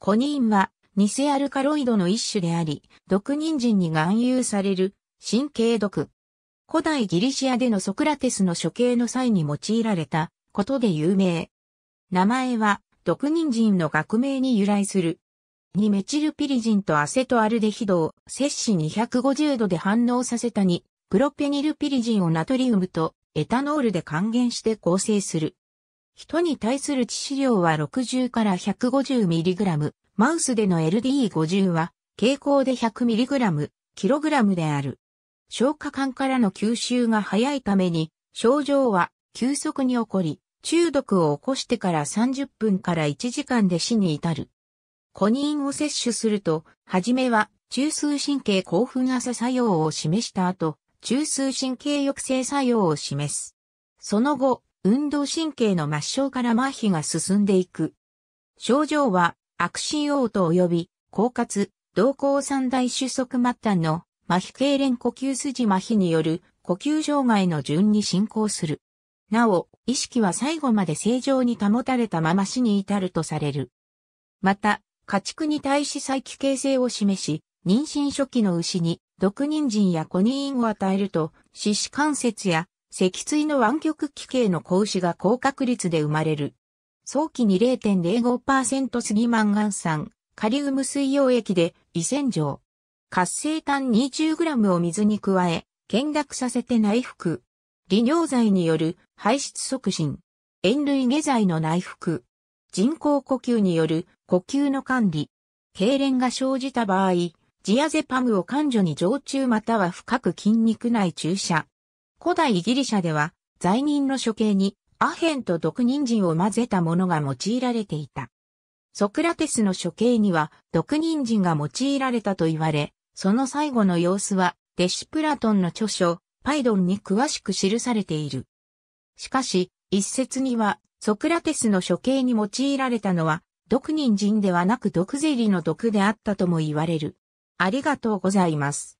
コニンは、偽アルカロイドの一種であり、毒人参に含有される、神経毒。古代ギリシアでのソクラテスの処刑の際に用いられたことで有名。名前は毒人参の学名に由来する。ニメチルピリジンとアセトアルデヒドを摂氏250度で反応させたに、プロペニルピリジンをナトリウムとエタノールで還元して構成する。人に対する致死量は60から 150mg、マウスでの LD50 は、傾向で 100mg、kg である。消化管からの吸収が早いために、症状は急速に起こり、中毒を起こしてから30分から1時間で死に至る。コニンを摂取すると、はじめは中枢神経興奮朝作用を示した後、中枢神経抑制作用を示す。その後、運動神経の末梢から麻痺が進んでいく。症状は、悪心嘔と及び、狡猾、動向三大収束末端の麻痺痙攣呼吸筋麻痺による呼吸障害の順に進行する。なお、意識は最後まで正常に保たれたまま死に至るとされる。また、家畜に対し再帰形成を示し、妊娠初期の牛に毒人参やコニーンを与えると、四肢関節や脊椎の湾曲器系の子が高確率で生まれる。早期に0.05%すぎマンガン酸、カリウム水溶液で胃洗浄。活性炭 20g を水に加え、見学させて内服。利尿剤による排出促進。塩類下剤の内服。人工呼吸による呼吸の管理。痙攣が生じた場合、ジアゼパムを患者に常駐または深く筋肉内注射。古代ギリシャでは、罪人の処刑に、アヘンと毒人参を混ぜたものが用いられていた。ソクラテスの処刑には、毒人参が用いられたと言われ、その最後の様子は、デシプラトンの著書、パイドンに詳しく記されている。しかし、一説には、ソクラテスの処刑に用いられたのは、毒人参ではなく毒ゼリの毒であったとも言われる。ありがとうございます。